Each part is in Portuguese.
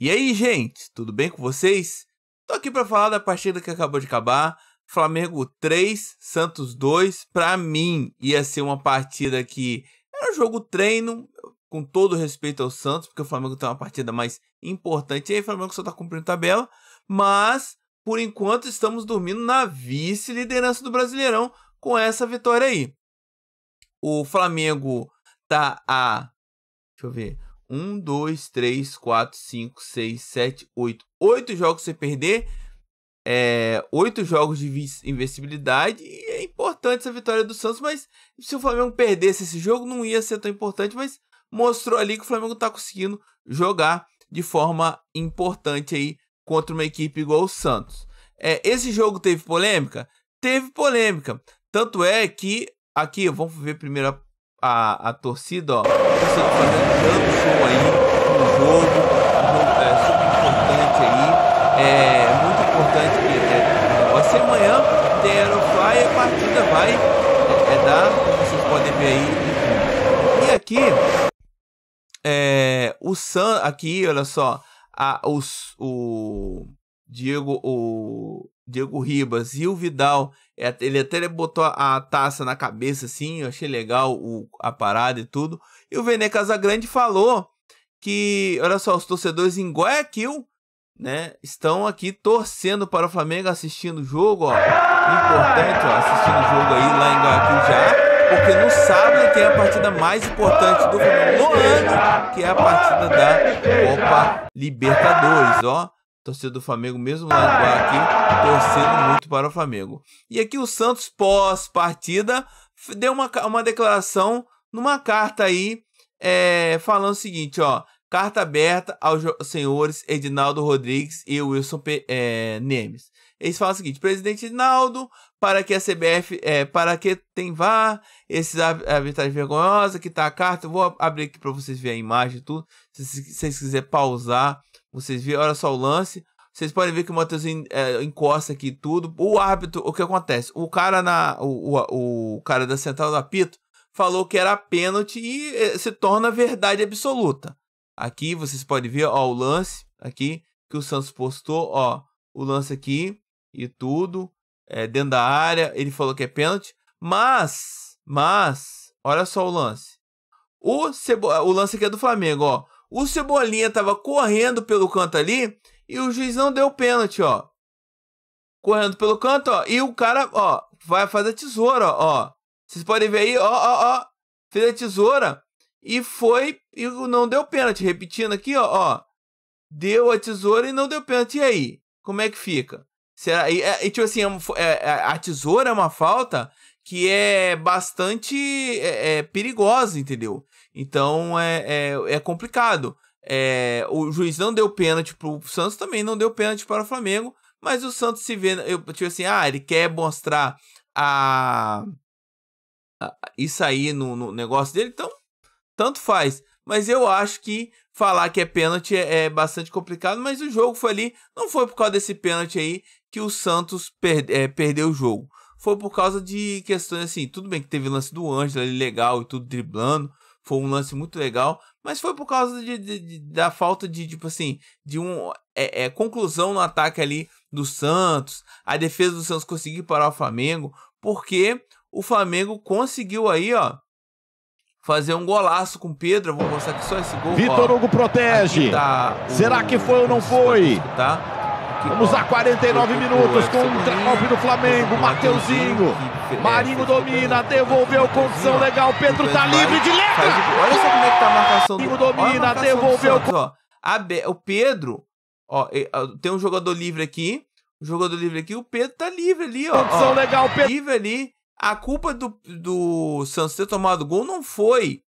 E aí, gente, tudo bem com vocês? Tô aqui para falar da partida que acabou de acabar. Flamengo 3, Santos 2. Para mim, ia ser uma partida que era é um jogo treino, com todo respeito ao Santos, porque o Flamengo tem uma partida mais importante. E aí, o Flamengo só tá cumprindo tabela, mas por enquanto estamos dormindo na vice-liderança do Brasileirão com essa vitória aí. O Flamengo tá a Deixa eu ver. Um, dois, três, quatro, cinco, seis, sete, oito. Oito jogos você perder. É, oito jogos de invencibilidade. E é importante essa vitória do Santos. Mas se o Flamengo perdesse esse jogo, não ia ser tão importante. Mas mostrou ali que o Flamengo está conseguindo jogar de forma importante aí contra uma equipe igual o Santos. É, esse jogo teve polêmica? Teve polêmica. Tanto é que aqui, vamos ver primeiro a, a torcida, ó, a tá fazendo tanto show aí no jogo, é, super importante aí, é muito importante que é, vai ser amanhã, tem Aerofly, a partida vai é, é dar, vocês podem ver aí. E aqui, é, o San, aqui, olha só, a, os, o Diego, o Diego Ribas e o Vidal. É, ele até botou a taça na cabeça, assim, eu achei legal o, a parada e tudo. E o Vene Casagrande falou que, olha só, os torcedores em Guayaquil, né, estão aqui torcendo para o Flamengo, assistindo o jogo, ó. Importante, ó, assistindo o jogo aí lá em Guayaquil já. Porque no sábado tem a partida mais importante do Flamengo no ano, que é a partida da Copa Libertadores, ó torcedor do Flamengo, mesmo lá aqui, torcendo muito para o Flamengo. E aqui o Santos, pós-partida, deu uma, uma declaração numa carta aí, é, falando o seguinte, ó. Carta aberta aos senhores Edinaldo Rodrigues e Wilson P, é, Nemes. Eles falam o seguinte: presidente Edinaldo, para que a CBF, é, para que tem vá, esses arbitragem vergonhosa, que tá a carta, eu vou abrir aqui para vocês verem a imagem e tudo. Se, se vocês quiserem pausar vocês viram, olha só o lance. Vocês podem ver que o Matheus é, encosta aqui tudo. O árbitro, o que acontece? O cara na o, o, o cara da central do apito falou que era pênalti e é, se torna verdade absoluta. Aqui vocês podem ver ó, o lance aqui que o Santos postou, ó, o lance aqui e tudo é, dentro da área. Ele falou que é pênalti, mas mas olha só o lance. O, Cebo, o lance aqui é do Flamengo, ó. O Cebolinha estava correndo pelo canto ali e o juiz não deu pênalti, ó. Correndo pelo canto, ó. E o cara, ó, vai fazer a tesoura, ó. Vocês podem ver aí, ó, ó, ó. Fez a tesoura e foi e não deu pênalti. Repetindo aqui, ó, ó. Deu a tesoura e não deu pênalti. E aí? Como é que fica? Será? E, é, e tipo assim, é é, a tesoura é uma falta que é bastante é, é, perigosa, entendeu? Então é, é, é complicado. É, o juiz não deu pênalti pro Santos, também não deu pênalti tipo, para o Flamengo, mas o Santos se vê, eu, tipo assim, ah, ele quer mostrar a, a isso aí no, no, negócio dele, então tanto faz. Mas eu acho que falar que é pênalti é, é bastante complicado, mas o jogo foi ali, não foi por causa desse pênalti aí que o Santos per, é, perdeu o jogo. Foi por causa de questões assim, tudo bem que teve lance do Ângelo ali legal e tudo driblando, foi um lance muito legal, mas foi por causa de, de, de, da falta de, tipo assim, de um. É, é, conclusão no ataque ali do Santos. A defesa do Santos conseguir parar o Flamengo, porque o Flamengo conseguiu aí, ó. Fazer um golaço com o Pedro. vou mostrar aqui só esse gol. Vitor Hugo protege. Tá Será o, que foi ou não foi? Tá? Vamos a 49 minutos com o golpe do Flamengo. Mateuzinho. Marinho domina, devolveu condição legal. Pedro tá livre de letra. Olha só como é que tá a marcação do Marinho domina, devolveu. O Pedro, ó, tem um jogador livre aqui. O jogador livre aqui, o Pedro tá livre ali, ó. Condição legal, Pedro. Livre ali. A culpa do, do Santos ter tomado gol não foi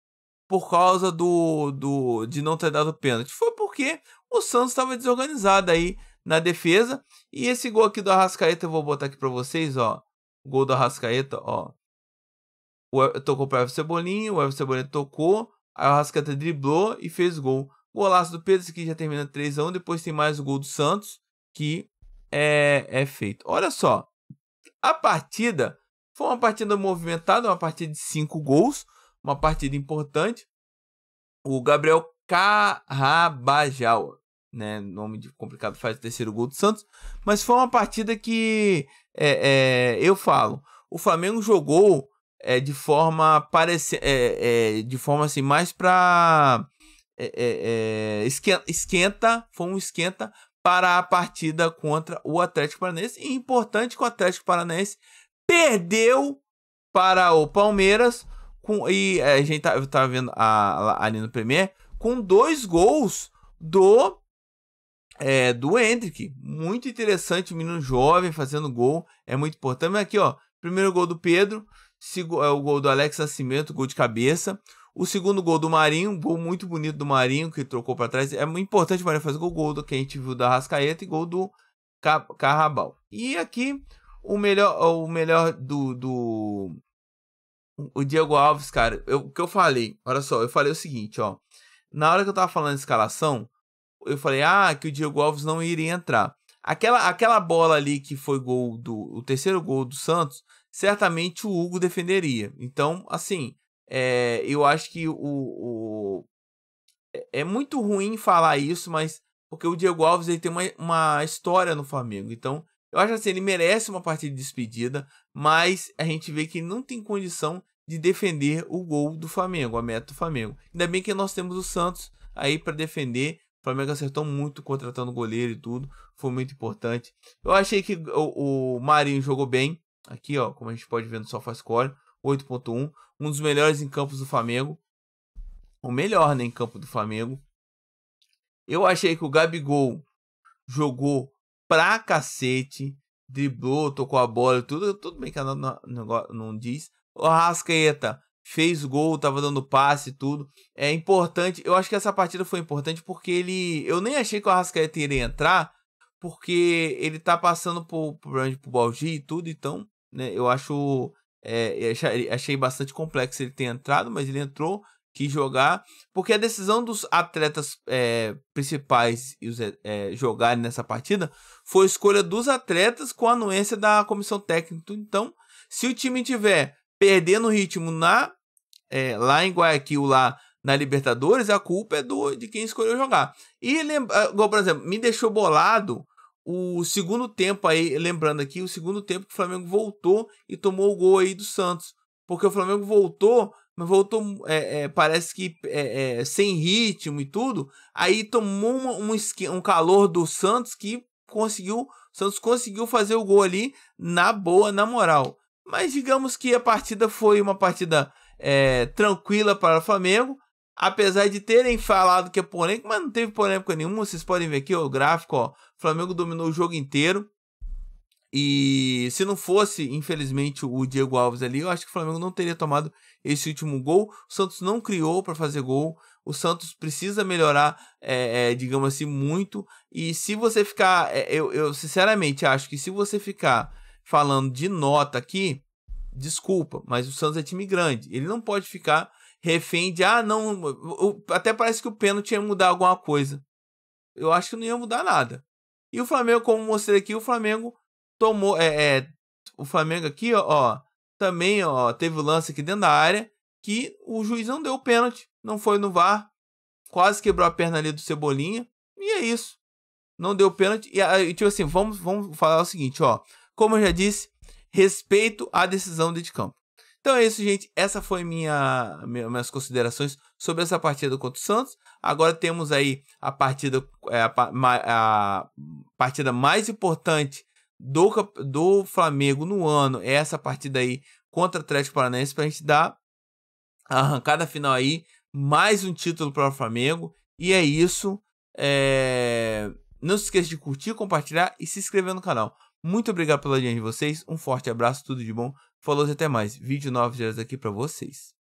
por causa do, do de não ter dado pênalti. Foi porque o Santos estava desorganizado aí na defesa. E esse gol aqui do Arrascaeta, eu vou botar aqui para vocês, ó. O gol do Arrascaeta, ó. O, tocou para o Cebolinha, o Everton Cebolinha tocou, aí o Arrascaeta driblou e fez gol. Golaço do Pedro, esse aqui já termina 3 a 1 depois tem mais o gol do Santos, que é, é feito. Olha só, a partida foi uma partida movimentada, uma partida de 5 gols, uma partida importante. O Gabriel Carrabajal, né? Nome complicado faz o terceiro gol do Santos. Mas foi uma partida que é, é, eu falo. O Flamengo jogou é, de forma parece, é, é, de forma assim mais para é, esquenta, foi um esquenta para a partida contra o Atlético Paranaense. E importante que o Atlético Paranaense perdeu para o Palmeiras com, e a gente tá, vendo a, a, ali no Premier com dois gols do é, do Hendrick. Muito interessante, um menino jovem fazendo gol. É muito importante. aqui, ó, primeiro gol do Pedro, é o gol do Alex Nascimento, gol de cabeça. O segundo gol do Marinho, gol muito bonito do Marinho, que trocou para trás. É muito importante o Marinho fazer gol, gol do que a gente viu da Rascaeta e gol do Carrabal. E aqui, o melhor, o melhor do, do... O Diego Alves, cara, eu, o que eu falei, olha só, eu falei o seguinte, ó. Na hora que eu tava falando de escalação, eu falei, ah, que o Diego Alves não iria entrar. Aquela, aquela bola ali que foi gol do o terceiro gol do Santos, certamente o Hugo defenderia. Então, assim, é, eu acho que o, o, é, é muito ruim falar isso, mas porque o Diego Alves ele tem uma, uma história no Flamengo. Então, eu acho assim, ele merece uma partida de despedida, mas a gente vê que ele não tem condição de defender o gol do Flamengo, a meta do Flamengo. Ainda bem que nós temos o Santos aí para defender Flamengo acertou muito contratando goleiro e tudo. Foi muito importante. Eu achei que o, o Marinho jogou bem. Aqui, ó, como a gente pode ver no SofaScore, 8.1. Um dos melhores em campos do Flamengo. O melhor né, em campo do Flamengo. Eu achei que o Gabigol jogou pra cacete. Driblou, tocou a bola, tudo, tudo bem que a não, não, não diz. O Rascaeta fez gol, tava dando passe e tudo. É importante, eu acho que essa partida foi importante porque ele, eu nem achei que o Arrascaeta iria entrar, porque ele tá passando por problema pro Baldi e tudo, então, né, eu acho é, achei bastante complexo ele ter entrado, mas ele entrou, quis jogar, porque a decisão dos atletas é, principais é, jogarem nessa partida foi escolha dos atletas com a anuência da comissão técnica. Então, se o time tiver perdendo ritmo na é, lá em Guayaquil, lá na Libertadores, a culpa é do, de quem escolheu jogar. E, lembra, ah, igual, por exemplo, me deixou bolado o segundo tempo aí, lembrando aqui, o segundo tempo que o Flamengo voltou e tomou o gol aí do Santos. Porque o Flamengo voltou, mas voltou, é, é, parece que é, é, sem ritmo e tudo. Aí tomou uma, um, um calor do Santos que conseguiu, o Santos conseguiu fazer o gol ali na boa, na moral. Mas digamos que a partida foi uma partida é, tranquila para o Flamengo, apesar de terem falado que é polêmico, mas não teve polêmica nenhuma. Vocês podem ver aqui ó, o gráfico: ó, o Flamengo dominou o jogo inteiro. E se não fosse, infelizmente, o Diego Alves ali, eu acho que o Flamengo não teria tomado esse último gol. O Santos não criou para fazer gol. O Santos precisa melhorar, é, é, digamos assim, muito. E se você ficar, é, eu, eu sinceramente acho que se você ficar falando de nota aqui, desculpa, mas o Santos é time grande. Ele não pode ficar refém de, ah, não. O, até parece que o pênalti ia mudar alguma coisa. Eu acho que não ia mudar nada. E o Flamengo, como mostrei aqui, o Flamengo tomou. É, é o Flamengo aqui, ó, ó, também ó, teve o lance aqui dentro da área que o juiz não deu o pênalti, não foi no VAR, quase quebrou a perna ali do Cebolinha, e é isso. Não deu pênalti. E, ah, tipo assim, vamos, vamos falar o seguinte, ó. Como eu já disse, respeito à decisão de campo. Então é isso, gente. Essa foi minha, minha, minhas considerações sobre essa partida contra o Santos. Agora temos aí a partida, é, a, a partida mais importante do, do Flamengo no ano. É essa partida aí contra o Atlético Paranaense para a gente dar a arrancada final aí. Mais um título para o Flamengo. E é isso. É... Não se esqueça de curtir, compartilhar e se inscrever no canal. Muito obrigado pela audiência de vocês, um forte abraço, tudo de bom. Falou e até mais. Vídeo novos dias aqui para vocês.